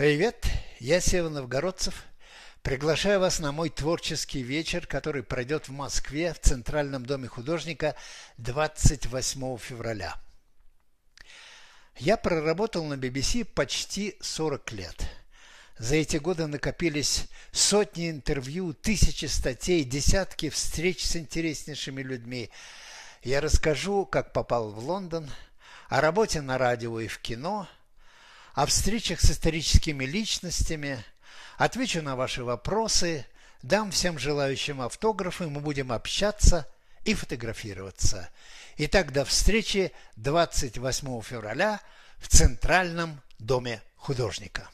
Привет, я Сева Новгородцев. Приглашаю вас на мой творческий вечер, который пройдет в Москве в Центральном доме художника 28 февраля. Я проработал на BBC почти 40 лет. За эти годы накопились сотни интервью, тысячи статей, десятки встреч с интереснейшими людьми. Я расскажу, как попал в Лондон, о работе на радио и в кино – о встречах с историческими личностями, отвечу на ваши вопросы, дам всем желающим автографы, мы будем общаться и фотографироваться. Итак, до встречи 28 февраля в Центральном доме художника.